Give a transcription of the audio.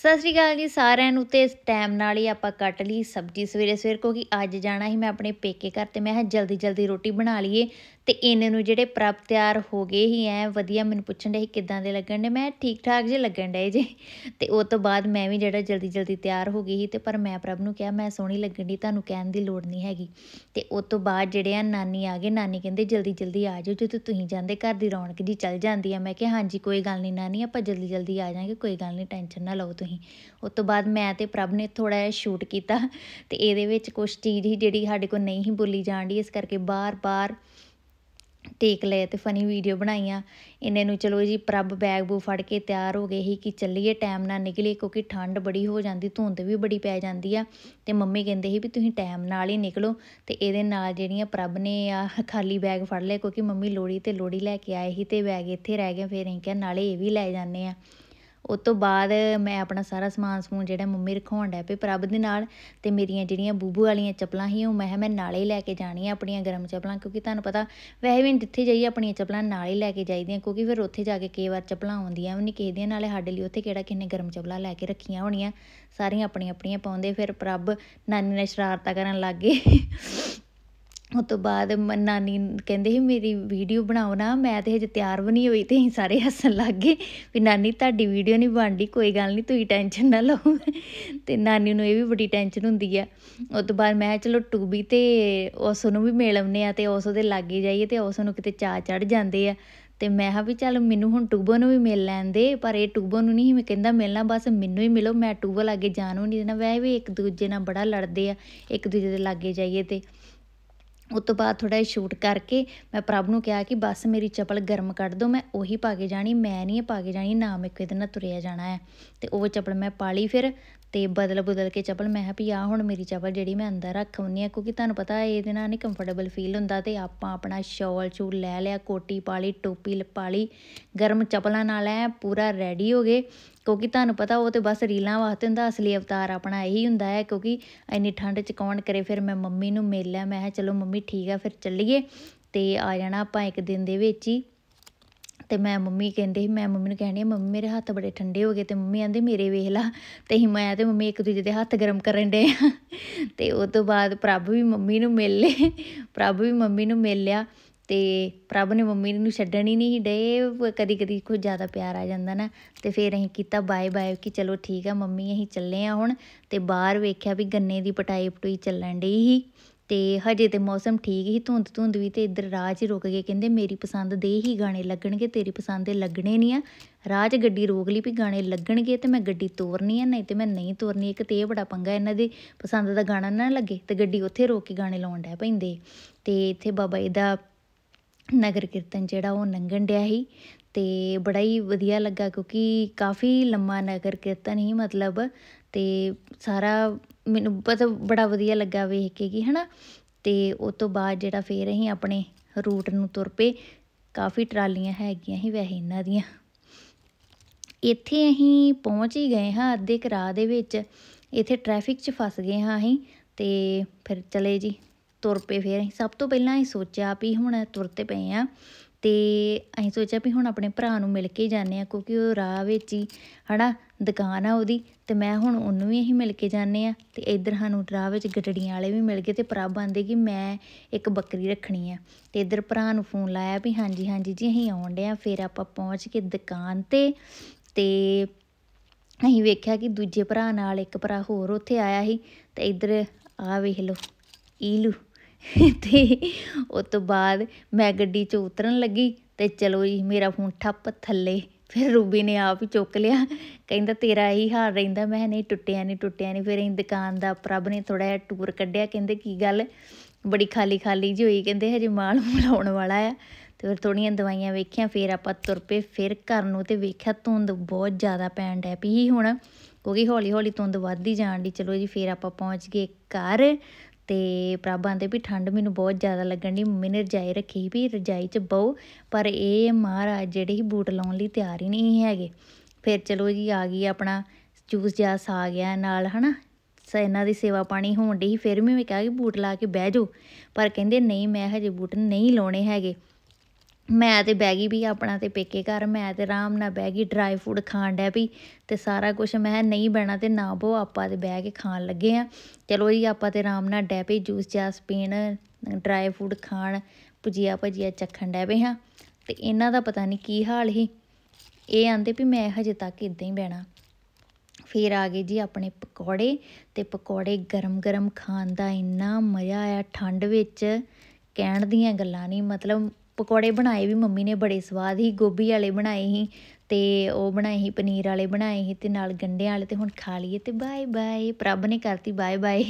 ਸਤਿ ਸ਼੍ਰੀ ਅਕਾਲ ਜੀ ਸਾਰਿਆਂ ਨੂੰ ਤੇ ਇਸ ਟਾਈਮ ਨਾਲ ਹੀ ਆਪਾਂ ਕੱਟ ਲਈ ਸਬਜ਼ੀ ਸਵੇਰੇ ਸਵੇਰ ਕਿਉਂਕਿ ਅੱਜ ਜਾਣਾ ਹੀ ਮੈਂ ਆਪਣੇ ਪੇਕੇ ਘਰ ਤੇ ਮੈਂ ਜਲਦੀ ਜਲਦੀ ਰੋਟੀ ਬਣਾ ਲਈਏ ਤੇ ਇਹਨਾਂ ਨੂੰ ਜਿਹੜੇ ਪ੍ਰਭ ਤਿਆਰ ਹੋ ਗਏ ਹੀ ਐ ਵਧੀਆ ਮੈਨੂੰ ਪੁੱਛਣ ਦੇ ਕਿਦਾਂ ਦੇ ਲੱਗਣ ਨੇ ਮੈਂ ਠੀਕ ਠਾਕ ਜੇ ਲੱਗਣ ਦੇ ਜੇ ਤੇ ਉਸ ਤੋਂ ਬਾਅਦ ਮੈਂ ਵੀ ਜਿਹੜਾ ਜਲਦੀ ਜਲਦੀ ਤਿਆਰ ਹੋ ਗਈ ਸੀ ਤੇ ਪਰ ਮੈਂ ਪ੍ਰਭ ਨੂੰ ਕਿਹਾ ਮੈਂ ਸੋਹਣੀ ਲੱਗਣ ਦੀ ਤੁਹਾਨੂੰ ਕਹਿਣ ਦੀ ਲੋੜ ਨਹੀਂ ਹੈਗੀ ਤੇ ਉਸ ਤੋਂ ਬਾਅਦ ਜਿਹੜੇ ਆ ਨਾਨੀ ਆ ਗਏ ਨਾਨੀ ਕਹਿੰਦੇ ਜਲਦੀ ਜਲਦੀ ਆ ਜਾਓ ਜਦੋਂ ਤੁਸੀਂ ਜਾਂਦੇ ਘਰ ਦੀ ਰੌਣਕ ਜੀ ਚੱਲ ਜਾਂਦੀ ਆ ਮੈਂ ਕਿਹਾ ਹਾਂਜੀ ਕੋਈ ਗੱਲ ਨਹੀਂ ਨਾਨੀ ਆਪਾਂ ਜਲਦੀ ਜਲਦੀ ਆ ਜਾਾਂਗੇ ਕੋਈ ਗੱਲ ਨਹੀਂ ਟੈਨਸ਼ਨ ਨਾ ਲਓ ਤੁਸੀਂ ਉਸ ਤੋਂ ਬਾਅਦ ਮੈਂ ਤੇ ਪ੍ਰਭ ਨੇ ਥੋੜਾ ਜਿਹਾ ਸ਼ੂਟ ਕੀਤਾ ਤੇ ਇਹਦੇ ਵਿੱਚ ਕੁਝ ਚੀਜ਼ ਹੀ ਜਿਹੜੀ ਸਾਡੇ ਕੋਲ ਨਹੀਂ ਹੀ ਬੋਲੀ ਜਾਂਦੀ ਇਸ ਕਰਕੇ ਬਾਰ-ਬਾਰ ਟੇਕ ਲਏ ਤੇ ਫਨੀ ਵੀਡੀਓ ਬਣਾਈਆਂ ਇੰਨੇ ਨੂੰ ਚਲੋ ਜੀ ਪ੍ਰਭ ਬੈਗ ਬੂ ਫੜ ਕੇ ਤਿਆਰ ਹੋ ਗਏ ਸੀ ਕਿ ਚੱਲੀਏ ਟਾਈਮ ਨਾਲ ਨਿਕਲੀਏ ਕਿਉਂਕਿ ਠੰਡ ਬੜੀ ਹੋ ਜਾਂਦੀ ਧੁੰਦ ਵੀ ਬੜੀ ਪੈ ਜਾਂਦੀ ਆ ਤੇ ਮੰਮੀ ਕਹਿੰਦੇ ਸੀ ਵੀ ਤੁਸੀਂ ਟਾਈਮ ਨਾਲ ਹੀ ਨਿਕਲੋ ਤੇ ਇਹਦੇ ਨਾਲ ਜਿਹੜੀਆਂ ਪ੍ਰਭ ਨੇ ਆ ਖਾਲੀ ਬੈਗ ਫੜ ਲਏ ਕਿਉਂਕਿ ਮੰਮੀ ਲੋੜੀ ਤੇ ਲੋੜੀ ਲੈ ਕੇ ਆਏ ਸੀ ਤੇ ਬੈਗ ਇੱਥੇ ਰਹਿ ਗਏ ਫਿਰ ਅਸੀਂ ਕਿਹਾ ਨਾਲੇ ਇਹ ਵੀ ਲੈ ਜਾਂਦੇ ਆ ਉਸ ਤੋਂ ਬਾਅਦ ਮੈਂ ਆਪਣਾ ਸਾਰਾ ਸਮਾਨ ਸਮੂਨ ਜਿਹੜਾ ਮੰਮੀ ਰਖਾਉਣ ਡੈ ਪਈ ਪ੍ਰਭ ਦੇ ਨਾਲ ਤੇ ਮੇਰੀਆਂ ਜਿਹੜੀਆਂ ਬੂਬੂ ਵਾਲੀਆਂ ਚੱਪਲਾਂ ਸੀ ਉਹ ਮੈਂ ਮੈਂ ਨਾਲੇ ਹੀ ਲੈ ਕੇ ਜਾਣੀ ਆ ਆਪਣੀਆਂ ਗਰਮ ਚੱਪਲਾਂ ਕਿਉਂਕਿ ਤੁਹਾਨੂੰ ਪਤਾ ਵੈਸੇ ਵੀ ਜਿੱਥੇ ਜਾਈਏ ਆਪਣੀਆਂ ਚੱਪਲਾਂ ਨਾਲ ਹੀ ਲੈ ਕੇ ਜਾਈਦੀਆਂ ਕਿਉਂਕਿ ਫਿਰ ਉੱਥੇ ਜਾ ਕੇ ਕਈ ਵਾਰ ਚੱਪਲਾਂ ਆਉਂਦੀਆਂ ਵੀ ਨਹੀਂ ਕਿਸੇ ਦੀਆਂ ਨਾਲੇ ਸਾਡੇ ਲਈ ਉੱਥੇ ਕਿਹੜਾ ਕਿੰਨੇ ਗਰਮ ਚੱਪਲਾਂ ਲੈ ਕੇ ਰੱਖੀਆਂ ਹੋਣੀਆਂ ਸਾਰੀਆਂ ਆਪਣੀਆਂ ਆਪਣੀਆਂ ਪਾਉਂਦੇ ਫਿਰ ਪ੍ਰਭ ਨਾਨੀ ਨੇ ਸ਼ਰਾਰਤਾਂ ਕਰਨ ਲੱਗ ਗਏ ਉਹ ਤੋਂ ਬਾਅਦ ਨਾਨੀ ਕਹਿੰਦੇ ਸੀ ਮੇਰੀ ਵੀਡੀਓ ਬਣਾਓ ਨਾ ਮੈਂ ਤੇ ਹਜੇ ਤਿਆਰ ਵੀ ਨਹੀਂ ਹੋਈ ਤੇ ਹੀ ਸਾਰੇ ਹੱਸਣ ਲੱਗ ਗਏ ਵੀ ਨਾਨੀ ਤੁਹਾਡੀ ਵੀਡੀਓ ਨਹੀਂ ਬਣਦੀ ਕੋਈ ਗੱਲ ਨਹੀਂ ਤੁਸੀਂ ਟੈਨਸ਼ਨ ਨਾ ਲਓ ਤੇ ਨਾਨੀ ਨੂੰ ਇਹ ਵੀ ਬੜੀ ਟੈਨਸ਼ਨ ਹੁੰਦੀ ਆ ਉਸ ਤੋਂ ਬਾਅਦ ਮੈਂ ਚਲੋ ਟੂਬੀ ਤੇ ਉਸ ਨੂੰ ਵੀ ਮਿਲ ਆਉਨੇ ਆ ਤੇ ਉਸ ਉਹਦੇ ਲੱਗੇ ਜਾਈਏ ਤੇ ਉਸ ਨੂੰ ਕਿਤੇ ਚਾ ਚੜ ਜਾਂਦੇ ਆ ਤੇ ਮੈਂ ਹਾਂ ਵੀ ਚੱਲ ਮੈਨੂੰ ਹੁਣ ਟੂਬੋ ਨੂੰ ਵੀ ਮਿਲ ਲੈਂਦੇ ਪਰ ਇਹ ਟੂਬੋ ਨੂੰ ਨਹੀਂ ਮੈਂ ਕਹਿੰਦਾ ਮਿਲਣਾ ਬਸ ਮੈਨੂੰ ਹੀ ਮਿਲੋ ਮੈਂ ਟੂਬੋ ਲਾਗੇ ਜਾਣੂ ਨਹੀਂ ਦੇਣਾ ਵੈ ਵੀ ਇੱਕ ਦੂਜੇ ਨਾਲ ਬੜਾ ਲੜਦੇ ਆ ਇੱਕ ਦੂਜੇ ਦੇ ਲਾਗੇ ਜਾਈਏ ਤੇ ਉਸ ਤੋਂ ਬਾਅਦ ਥੋੜਾ ਜਿਹਾ ਸ਼ੂਟ ਕਰਕੇ ਮੈਂ ਪ੍ਰਭ ਨੂੰ ਕਿਹਾ ਕਿ ਬਸ ਮੇਰੀ ਚਪਲ ਗਰਮ ਕੱਢ ਦਿਓ ਮੈਂ ਉਹੀ ਪਾ ਕੇ ਜਾਣੀ ਮੈਂ ਨਹੀਂ ਪਾ ਕੇ ਜਾਣੀ ਨਾ ਮੈਂ ਕਿਤੇ ਨਾ ਤੁਰਿਆ ਜਾਣਾ ਹੈ ਤੇ ਉਹ ਚਪਲ ਮੈਂ ਪਾ ਲਈ ਫਿਰ ਤੇ ਬਦਲ ਬਦਲ ਕੇ ਚੱਪਲ ਮੈਂ ਵੀ ਆ ਹੁਣ ਮੇਰੀ ਚੱਪਲ ਜਿਹੜੀ ਮੈਂ ਅੰਦਰ ਰੱਖ ਹੁੰਨੀ ਆ ਕਿਉਂਕਿ ਤੁਹਾਨੂੰ ਪਤਾ ਇਹਦੇ ਨਾਲ ਨਹੀਂ ਕੰਫਰਟੇਬਲ ਫੀਲ ਹੁੰਦਾ ਤੇ ਆਪਾਂ ਆਪਣਾ ਸ਼ਾਲ ਚੂਲ ਲੈ ਲਿਆ ਕੋਟੀ ਪਾਲੀ ਟੋਪੀ ਲਪਾਲੀ ਗਰਮ ਚੱਪਲਾਂ ਨਾਲ ਐ ਪੂਰਾ ਰੈਡੀ ਹੋ ਗਏ ਕਿਉਂਕਿ ਤੁਹਾਨੂੰ ਪਤਾ ਉਹ ਤੇ ਬਸ ਰੀਲਾਂ ਵਾਸਤੇ ਹੁੰਦਾ ਅਸਲੀ ਅਵਤਾਰ ਆਪਣਾ ਇਹੀ ਹੁੰਦਾ ਹੈ ਕਿਉਂਕਿ ਇੰਨੀ ਠੰਡ ਚ ਕੌਣ ਕਰੇ ਫਿਰ ਮੈਂ ਮੰਮੀ ਨੂੰ ਮਿਲ ਲਿਆ ਮੈਂ ਕਿਹਾ ਚਲੋ ਮੰਮੀ ਠੀਕ ਆ ਫਿਰ ਚੱਲੀਏ ਤੇ ਆ ਜਾਣਾ ਆਪਾਂ ਇੱਕ ਦਿਨ ਦੇ ਵਿੱਚ ਹੀ ਤੇ ਮੈਂ ਮੰਮੀ ਕਹਿੰਦੇ ਸੀ ਮੈਂ ਮੰਮੀ ਨੂੰ ਆ ਮੰਮੀ ਮੇਰੇ ਹੱਥ ਬੜੇ ਠੰਡੇ ਹੋ ਗਏ ਤੇ ਮੰਮੀ ਕਹਿੰਦੇ ਮੇਰੇ ਵੇਖ ਲਾ ਤੇ ਹੀ ਮੈਂ ਤੇ ਮੰਮੀ ਇੱਕ ਦੂਜੇ ਦੇ ਹੱਥ ਗਰਮ ਕਰਨ ਦੇ ਤੇ ਉਸ ਤੋਂ ਬਾਅਦ ਪ੍ਰਭ ਵੀ ਮੰਮੀ ਨੂੰ ਮਿਲ ਲੇ ਪ੍ਰਭ ਵੀ ਮੰਮੀ ਨੂੰ ਮਿਲ ਲਿਆ ਤੇ ਪ੍ਰਭ ਨੇ ਮੰਮੀ ਨੂੰ ਛੱਡਣ ਹੀ ਨਹੀਂ ਡੇ ਕਦੀ ਕਦੀ ਕੋਈ ਜ਼ਿਆਦਾ ਪਿਆਰ ਆ ਜਾਂਦਾ ਨਾ ਤੇ ਫਿਰ ਅਸੀਂ ਕੀਤਾ ਬਾਏ ਬਾਏ ਕਿ ਚਲੋ ਠੀਕ ਆ ਮੰਮੀ ਅਸੀਂ ਚੱਲੇ ਆ ਹੁਣ ਤੇ ਬਾਹਰ ਵੇਖਿਆ ਵੀ ਗੰਨੇ ਦੀ ਪਟਾਈ ਪਟੂਈ ਚੱਲਣ ਡਈ ਸੀ ਤੇ ਹਜੇ ਤੇ ਮੌਸਮ ਠੀਕ ਹੀ ਧੁੰਦ ਧੁੰਦ ਵੀ ਤੇ ਇੱਧਰ ਰਾਹ 'ਚ ਰੁਕ ਗਏ ਕਹਿੰਦੇ ਮੇਰੀ ਪਸੰਦ ਦੇ ਹੀ ਗਾਣੇ ਲੱਗਣਗੇ ਤੇਰੀ ਪਸੰਦ ਦੇ ਲੱਗਣੇ ਨਹੀਂ ਆ ਰਾਹ ਗੱਡੀ ਰੋਕ ਲਈ ਵੀ ਗਾਣੇ ਲੱਗਣਗੇ ਤੇ ਮੈਂ ਗੱਡੀ ਤੋਰਨੀ ਆ ਨਹੀਂ ਤੇ ਮੈਂ ਨਹੀਂ ਤੋਰਨੀ ਇੱਕ ਤੇ ਇਹ ਬੜਾ ਪੰਗਾ ਇਹਨਾਂ ਦੀ ਪਸੰਦ ਦਾ ਗਾਣਾ ਨਾ ਲੱਗੇ ਤੇ ਗੱਡੀ ਉੱਥੇ ਰੋਕ ਕੇ ਗਾਣੇ ਲਾਉਣ ਡੈ ਪੈਂਦੇ ਤੇ ਇੱਥੇ ਬਾਬਾ ਇਹਦਾ ਨਗਰ ਕੀਰਤਨ ਜਿਹੜਾ ਉਹ ਨੰਗਣ ਡਿਆ ਹੀ ਤੇ ਬੜਾ ਹੀ ਵਧੀਆ ਲੱਗਾ ਕਿਉਂਕਿ ਕਾਫੀ ਲੰਮਾ ਨਗਰ ਕੀਰਤਨ ਹੀ ਮਤਲਬ ਤੇ ਸਾਰਾ ਮੈਨੂੰ ਬਹੁਤ ਬੜਾ ਵਧੀਆ ਲੱਗਾ ਵੇਖ ਕੇ ਕਿ ਹਨਾ ਤੇ ਉਸ ਤੋਂ ਬਾਅਦ ਜਿਹੜਾ ਫੇਰ ਅਸੀਂ ਆਪਣੇ ਰੂਟ ਨੂੰ ਤੁਰ ਪਏ ਕਾਫੀ ਟਰਾਲੀਆਂ ਹੈਗੀਆਂ ਸੀ ਵੈਸੇ ਇਹਨਾਂ ਦੀਆਂ ਇੱਥੇ ਅਸੀਂ ਪਹੁੰਚ ਹੀ ਗਏ ਹਾਂ ਅੱਧੇ ਕਰਾ ਦੇ ਵਿੱਚ ਇੱਥੇ ਟ੍ਰੈਫਿਕ 'ਚ ਫਸ ਗਏ ਹਾਂ ਅਸੀਂ ਤੇ ਫਿਰ ਚਲੇ ਜੀ ਤੁਰ ਪਏ ਫੇਰ ਅਸੀਂ ਸਭ ਤੋਂ ਪਹਿਲਾਂ ਅਸੀਂ ਸੋਚਿਆ ਵੀ ਹੁਣ ਤੁਰਤੇ ਪਏ ਆ ਤੇ ਅਸੀਂ ਸੋਚਿਆ ਵੀ ਹੁਣ ਆਪਣੇ ਭਰਾ ਨੂੰ ਮਿਲ ਕੇ ਜਾਂਦੇ ਆ ਕਿਉਂਕਿ ਉਹ ਰਾਹ ਵਿੱਚ ਹੀ ਹਨਾ ਦੁਕਾਨ ਆ ਉਹਦੀ ਤੇ ਮੈਂ ਹੁਣ ਉਹਨੂੰ ਵੀ ਅਸੀਂ ਮਿਲ ਕੇ ਜਾਂਦੇ ਆ ਤੇ ਇੱਧਰ ਸਾਨੂੰ ਰਾਹ ਵਿੱਚ ਗੱਡੜੀਆਂ ਵਾਲੇ ਵੀ ਮਿਲ ਗਏ ਤੇ ਪ੍ਰਭ ਬੰਦੇ ਕਿ ਮੈਂ ਇੱਕ ਬੱਕਰੀ ਰੱਖਣੀ ਆ ਤੇ ਇੱਧਰ ਭਰਾ ਨੂੰ ਫੋਨ ਲਾਇਆ ਵੀ ਹਾਂਜੀ ਹਾਂਜੀ ਜੀ ਅਸੀਂ ਆਉਣ ਡਿਆ ਫਿਰ ਆਪਾਂ ਪਹੁੰਚ ਕੇ ਦੁਕਾਨ ਤੇ ਤੇ ਅਸੀਂ ਵੇਖਿਆ ਕਿ ਦੂਜੇ ਭਰਾ ਨਾਲ ਇੱਕ ਭਰਾ ਹੋਰ ਉੱਥੇ ਆਇਆ ਸੀ ਤੇ ਇੱਧਰ ਆ ਵੇਖ ਲਓ ਈਲੂ ਤੇ ਉਸ ਤੋਂ ਬਾਅਦ ਮੈਂ ਗੱਡੀ 'ਚ ਉਤਰਨ ਲੱਗੀ ਤੇ ਚਲੋ ਜੀ ਮੇਰਾ ਫੋਨ ਠੱਪ ਥੱਲੇ ਫਿਰ ਰੂਬੀ ਨੇ ਆਪ ਹੀ ਚੁੱਕ ਲਿਆ ਕਹਿੰਦਾ ਤੇਰਾ ਇਹੀ ਹਾਲ ਰਹਿੰਦਾ ਮੈਂ ਨਹੀਂ ਟੁੱਟਿਆ ਨਹੀਂ ਟੁੱਟਿਆ ਨਹੀਂ ਫਿਰ ਇਹ ਦੁਕਾਨ ਦਾ ਪ੍ਰਭ ਨੇ ਥੋੜਾ ਜਿਹਾ ਟੂਰ ਕੱਢਿਆ ਕਹਿੰਦੇ ਕੀ ਗੱਲ ਬੜੀ ਖਾਲੀ ਖਾਲੀ ਜਿਹੀ ਹੋਈ ਕਹਿੰਦੇ ਹਜੇ ਮਾਲ ਮਿਲਾਉਣ ਵਾਲਾ ਆ ਤੇ ਫਿਰ ਥੋੜੀਆਂ ਦਵਾਈਆਂ ਵੇਖੀਆਂ ਫਿਰ ਆਪਾਂ ਤੁਰ ਪਏ ਫਿਰ ਘਰ ਨੂੰ ਤੇ ਵੇਖਿਆ ਤੁੰਦ ਬਹੁਤ ਜ਼ਿਆਦਾ ਪੈਣ ਡੈ ਪਈ ਹੁਣ ਕਿਉਂਕਿ ਹੌਲੀ ਹੌਲੀ ਤੁੰਦ ਵੱਧਦੀ ਜਾਣ ਦੀ ਚਲੋ ਜੀ ਫਿਰ ਆਪਾਂ ਪਹੁੰਚ ਗਏ ਘਰ ਤੇ ਪ੍ਰਭ ਆਂਦੇ ਵੀ ਠੰਡ ਮੈਨੂੰ ਬਹੁਤ ਜ਼ਿਆਦਾ ਲੱਗਣ ਦੀ ਮੰਮੀ ਨੇ ਰਜਾਈ ਰੱਖੀ ਵੀ ਰਜਾਈ 'ਚ ਬਹੁ ਪਰ ਇਹ ਮਹਾਰਾਜ ਜਿਹੜੇ ਹੀ ਬੂਟ ਲਾਉਣ ਲਈ ਤਿਆਰ ਹੀ ਨਹੀਂ ਹੈਗੇ ਫਿਰ ਚਲੋ ਜੀ ਆ ਗਈ ਆਪਣਾ ਜੂਸ ਜਾਸ ਆ ਗਿਆ ਨਾਲ ਹਨਾ ਇਹਨਾਂ ਦੀ ਸੇਵਾ ਪਾਣੀ ਹੋਣ ਦੀ ਫਿਰ ਵੀ ਮੈਂ ਕਿਹਾ ਕਿ ਬੂਟ ਲਾ ਕੇ ਬਹਿ ਜਾਓ ਪਰ ਕਹਿੰਦੇ ਨਹੀਂ ਮੈਂ ਹਜੇ ਬੂਟ ਨਹੀਂ ਲਾਉਣੇ ਹੈਗੇ ਮੈਂ ਤੇ ਬਹਿ ਗਈ ਵੀ ਆਪਣਾ ਤੇ ਪੇਕੇ ਘਰ ਮੈਂ ਤੇ ਆਰਾਮ ਨਾਲ ਬਹਿ ਗਈ ਡਰਾਈ ਫੂਡ ਖਾਣ ਡੈ ਵੀ ਤੇ ਸਾਰਾ ਕੁਝ ਮੈਂ ਨਹੀਂ ਬਣਾ ਤੇ ਨਾ ਬੋ ਆਪਾਂ ਤੇ ਬਹਿ ਕੇ ਖਾਣ ਲੱਗੇ ਆ ਚਲੋ ਜੀ ਆਪਾਂ ਤੇ ਆਰਾਮ ਨਾਲ ਡੈ ਜੂਸ ਜਾਸ ਪੀਣ ਡਰਾਈ ਫੂਡ ਖਾਣ ਪੁਜੀਆ ਭਜੀਆ ਚੱਖਣ ਡੈ ਪਏ ਹਾਂ ਤੇ ਇਹਨਾਂ ਦਾ ਪਤਾ ਨਹੀਂ ਕੀ ਹਾਲ ਹੀ ਇਹ ਆਂਦੇ ਵੀ ਮੈਂ ਹਜੇ ਤੱਕ ਇਦਾਂ ਹੀ ਬਹਿਣਾ ਫੇਰ ਆ ਗਏ ਜੀ ਆਪਣੇ ਪਕੌੜੇ ਤੇ ਪਕੌੜੇ ਗਰਮ-ਗਰਮ ਖਾਣ ਦਾ ਇੰਨਾ ਮਜ਼ਾ ਆਇਆ ਠੰਡ ਵਿੱਚ ਕਹਿਣ ਦੀਆਂ ਗੱਲਾਂ ਨਹੀਂ ਮਤਲਬ ਪਕੌੜੇ ਬਣਾਏ ਵੀ ਮੰਮੀ ਨੇ ਬੜੇ ਸਵਾਦ ਹੀ ਗੋਭੀ ਵਾਲੇ ਬਣਾਏ ਸੀ ਤੇ ਉਹ ਬਣਾਏ ਸੀ ਪਨੀਰ ਵਾਲੇ ਬਣਾਏ ਸੀ ਤੇ ਨਾਲ ਗੰਡਿਆਂ ਵਾਲੇ ਤੇ ਹੁਣ ਖਾ ਲਈਏ ਤੇ ਬਾਏ ਬਾਏ ਪ੍ਰਭ ਨੇ ਕਰਤੀ ਬਾਏ ਬਾਏ